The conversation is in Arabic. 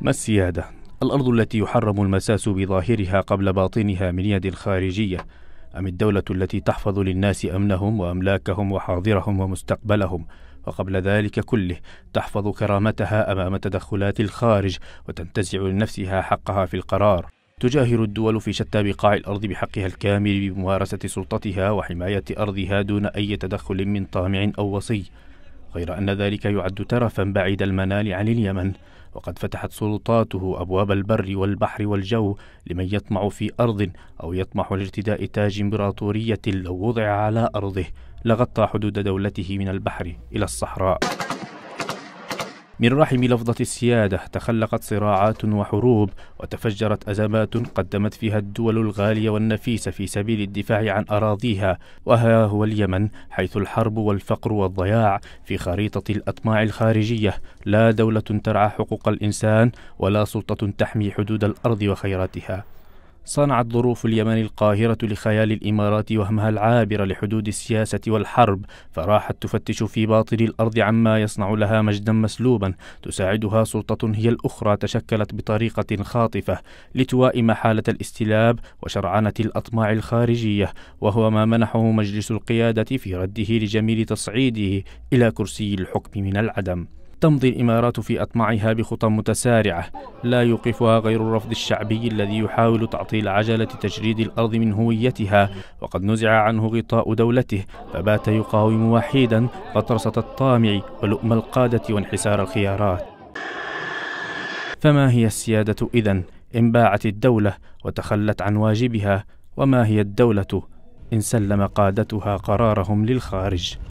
ما السيادة؟ الأرض التي يحرم المساس بظاهرها قبل باطنها من يد الخارجية أم الدولة التي تحفظ للناس أمنهم وأملاكهم وحاضرهم ومستقبلهم وقبل ذلك كله تحفظ كرامتها أمام تدخلات الخارج وتنتزع لنفسها حقها في القرار تجاهر الدول في شتى بقاع الأرض بحقها الكامل بممارسة سلطتها وحماية أرضها دون أي تدخل من طامع أو وصي غير أن ذلك يعد ترفا بعيد المنال عن اليمن وقد فتحت سلطاته أبواب البر والبحر والجو لمن يطمع في أرض أو يطمح لارتداء تاج إمبراطورية لو وضع على أرضه لغطى حدود دولته من البحر إلى الصحراء من رحم لفظة السيادة تخلقت صراعات وحروب وتفجرت أزمات قدمت فيها الدول الغالية والنفيسة في سبيل الدفاع عن أراضيها وها هو اليمن حيث الحرب والفقر والضياع في خريطة الأطماع الخارجية لا دولة ترعى حقوق الإنسان ولا سلطة تحمي حدود الأرض وخيراتها صنعت ظروف اليمن القاهرة لخيال الإمارات وهمها العابر لحدود السياسة والحرب فراحت تفتش في باطن الأرض عما يصنع لها مجدا مسلوبا تساعدها سلطة هي الأخرى تشكلت بطريقة خاطفة لتوائم حالة الاستلاب وشرعنة الأطماع الخارجية وهو ما منحه مجلس القيادة في رده لجميل تصعيده إلى كرسي الحكم من العدم تمضي الامارات في اطماعها بخطى متسارعه لا يوقفها غير الرفض الشعبي الذي يحاول تعطيل عجله تجريد الارض من هويتها وقد نزع عنه غطاء دولته فبات يقاوم وحيدا غطرسه الطامع ولؤم القاده وانحسار الخيارات فما هي السياده اذا؟ ان باعت الدوله وتخلت عن واجبها وما هي الدوله ان سلم قادتها قرارهم للخارج